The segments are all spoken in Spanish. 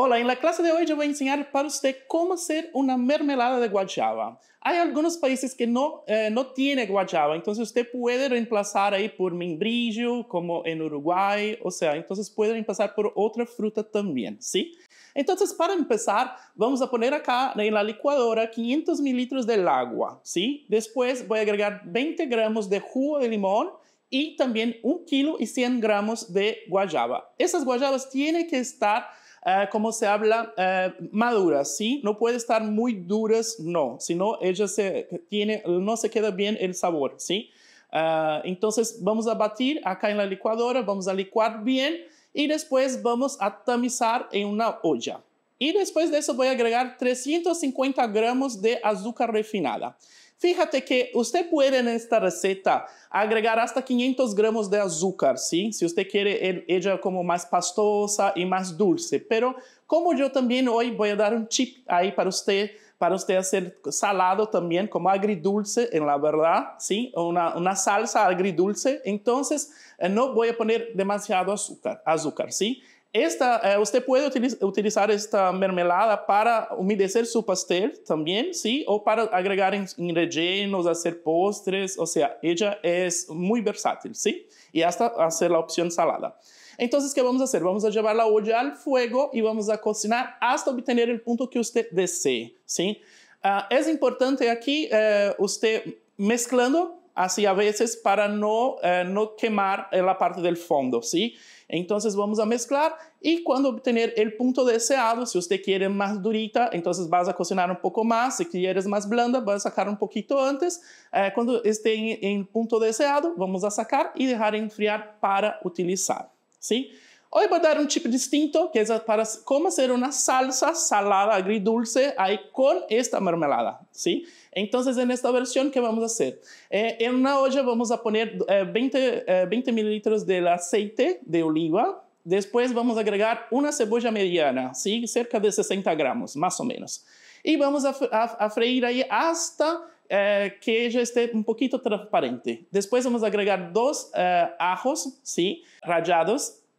Hola, en la clase de hoy yo voy a enseñar para usted cómo hacer una mermelada de guayaba. Hay algunos países que no, eh, no tienen guayaba, entonces usted puede reemplazar ahí por membrillo, como en Uruguay, o sea, entonces puede reemplazar por otra fruta también, ¿sí? Entonces, para empezar, vamos a poner acá en la licuadora 500 mililitros del agua, ¿sí? Después voy a agregar 20 gramos de jugo de limón, y también 1 kilo y 100 gramos de guayaba. Esas guayabas tienen que estar eh, como se habla, eh, maduras, ¿sí? No puede estar muy duras, no, sino ella se tiene, no se queda bien el sabor, ¿sí? Eh, entonces vamos a batir acá en la licuadora, vamos a licuar bien y después vamos a tamizar en una olla. Y después de eso voy a agregar 350 gramos de azúcar refinada. Fíjate que usted puede en esta receta agregar hasta 500 gramos de azúcar, ¿sí? Si usted quiere ella como más pastosa y más dulce. Pero como yo también hoy voy a dar un chip ahí para usted, para usted hacer salado también, como agridulce, en la verdad, ¿sí? Una, salsa agridulce. Entonces, eh, no voy a poner demasiado azúcar, azúcar, ¿sí? Esta, eh, usted puede utiliz utilizar esta mermelada para humedecer su pastel también, ¿sí? O para agregar ingredientes, hacer postres, o sea, ella es muy versátil, ¿sí? Y hasta hacer la opción salada. Entonces, ¿qué vamos a hacer? Vamos a llevar la olla al fuego y vamos a cocinar hasta obtener el punto que usted desee, ¿sí? Uh, es importante aquí eh, usted mezclando assim a vezes para não eh, no quemar eh, a parte do fundo, sim. Então, vamos a mezclar e quando obter o ponto deseado, se você quiere mais durita, então vas a cocinar um pouco mais, se quiseres mais blanda, vas sacar um pouquinho antes. Eh, cuando em ponto en, deseado, vamos a sacar e deixar enfriar para utilizar, sim. Hoy vou dar um tipo distinto que é para como fazer uma salsa salada agridulce aí com esta mermelada, ¿sí? sim. Entonces, en esta versión, ¿qué vamos a hacer? Eh, en una olla vamos a poner é, eh, 20, é, eh, 20 mililitros del aceite de oliva. Después vamos a agregar una cebolla mediana, ¿sí? cerca de 60 gramos, más o menos. E vamos a, a, a freir aí hasta eh, é, que já esteja um pouquinho transparente. Depois vamos agregar dois eh, ajos, sim, sí,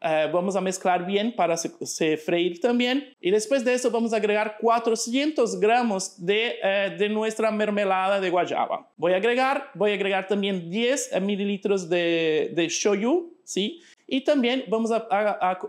Eh, vamos a mezclar bien para se, freír también. Y después de eso vamos a agregar 400 gramos eh, de, nuestra mermelada de guayaba. Voy a agregar, voy a agregar también 10 eh, mililitros de, de shoyu, ¿sí? Y también vamos a,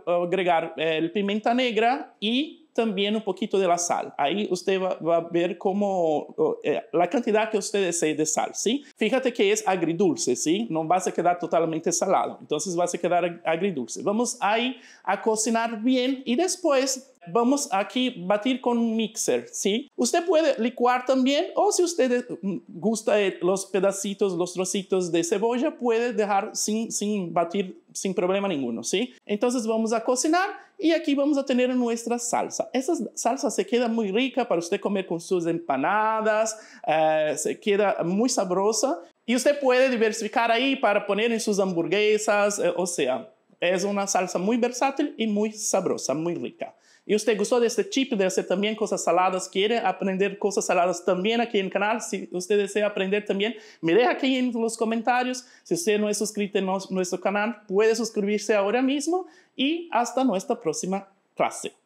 agregar el pimienta negra y también un poquito de la sal. Ahí usted va, a ver cómo eh, la cantidad que usted desee de sal, ¿sí? Fíjate que es agridulce, ¿sí? No va a quedar totalmente salado, entonces va a quedar agridulce. Vamos ahí a cocinar bien y después vamos aquí batir con un mixer, ¿sí? Usted puede licuar también o si usted mm, gusta eh, los pedacitos, los trocitos de cebolla, puede dejar sin, sin batir sin problema ninguno, ¿sí? Entonces vamos a cocinar y aquí vamos a tener nuestra salsa. Esa salsa se queda muy rica para usted comer con sus empanadas, eh, se queda muy sabrosa y usted puede diversificar ahí para poner en sus hamburguesas, eh, o sea, es una salsa muy versátil y muy sabrosa, muy rica y usted gustó de este chip de hacer también cosas saladas, quiere aprender cosas saladas también aquí en el canal, si usted desea aprender también, me deja aquí en los comentarios. Si usted no es suscrito en nuestro canal, puede suscribirse ahora mismo y hasta nuestra próxima clase.